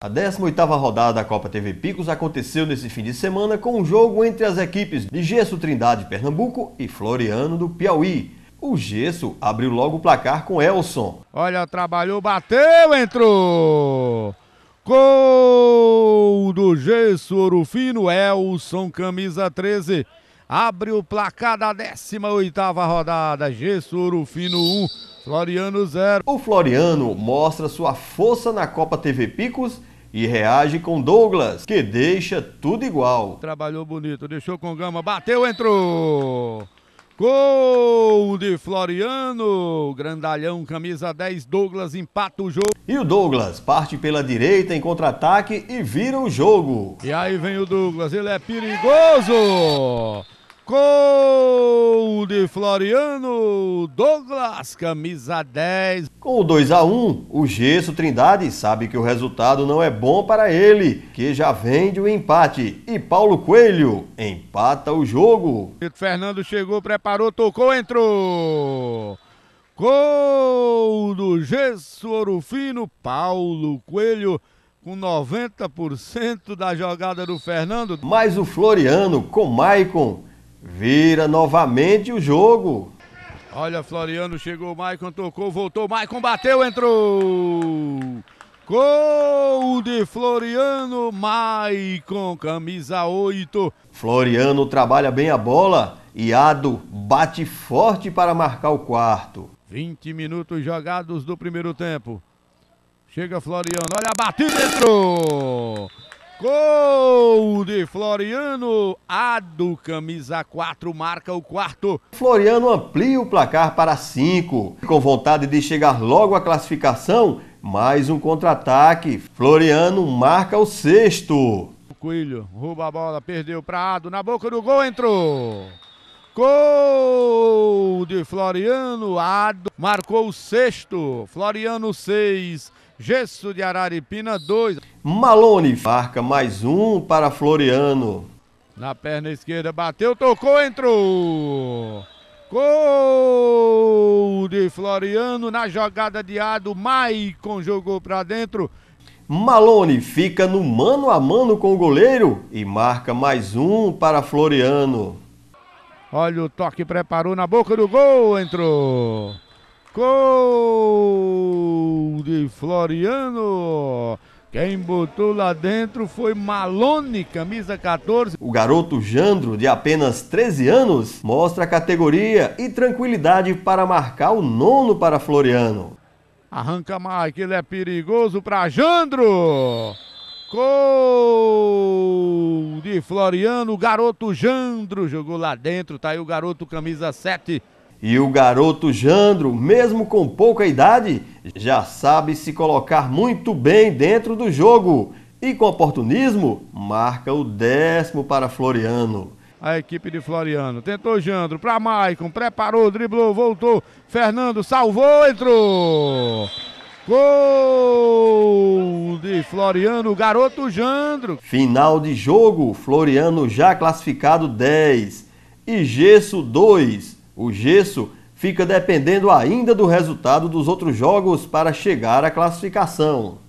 A 18ª rodada da Copa TV Picos aconteceu nesse fim de semana com um jogo entre as equipes de Gesso Trindade Pernambuco e Floriano do Piauí. O Gesso abriu logo o placar com Elson. Olha, trabalhou, bateu, entrou! Gol do Gesso Orofino, Elson, camisa 13. Abre o placar da 18ª rodada, Gesso Orofino 1, Floriano zero. O Floriano mostra sua força na Copa TV Picos e reage com Douglas, que deixa tudo igual. Trabalhou bonito, deixou com Gama, bateu, entrou. Gol de Floriano, grandalhão, camisa 10, Douglas empata o jogo. E o Douglas parte pela direita em contra-ataque e vira o jogo. E aí vem o Douglas, ele é perigoso. Gol de Floriano Douglas, camisa 10. Com o 2 a 1, o Gesso Trindade sabe que o resultado não é bom para ele, que já vende o empate. E Paulo Coelho empata o jogo. Fernando chegou, preparou, tocou, entrou. Gol do Gesso Orofino, Paulo Coelho com 90% da jogada do Fernando. Mas o Floriano com Maicon Vira novamente o jogo. Olha, Floriano chegou, Maicon tocou, voltou, Maicon bateu, entrou! Gol de Floriano, Maicon, camisa 8. Floriano trabalha bem a bola e Ado bate forte para marcar o quarto. 20 minutos jogados do primeiro tempo. Chega Floriano, olha a batida, entrou! Floriano. Ado, camisa 4, marca o quarto. Floriano amplia o placar para 5. Com vontade de chegar logo à classificação, mais um contra-ataque. Floriano marca o sexto. Coelho rouba a bola, perdeu para Ado, na boca do gol entrou. Gol de Floriano, Ado marcou o sexto. Floriano 6, Gesso de Araripina 2. Malone marca mais um para Floriano. Na perna esquerda, bateu, tocou, entrou. Gol de Floriano na jogada de Ado. Maicon jogou para dentro. Malone fica no mano a mano com o goleiro e marca mais um para Floriano. Olha o toque, preparou na boca do gol, entrou. Gol de Floriano. Quem botou lá dentro foi Malone, camisa 14. O garoto Jandro, de apenas 13 anos, mostra categoria e tranquilidade para marcar o nono para Floriano. Arranca Mike, ele é perigoso para Jandro. Gol de Floriano, o garoto Jandro jogou lá dentro, tá aí o garoto camisa 7. E o garoto Jandro, mesmo com pouca idade, já sabe se colocar muito bem dentro do jogo e com oportunismo marca o décimo para Floriano. A equipe de Floriano tentou Jandro para Maicon, preparou, driblou, voltou. Fernando salvou, entrou. Gol de Floriano, garoto Jandro. Final de jogo, Floriano já classificado 10 e Gesso 2. O Gesso fica dependendo ainda do resultado dos outros jogos para chegar à classificação.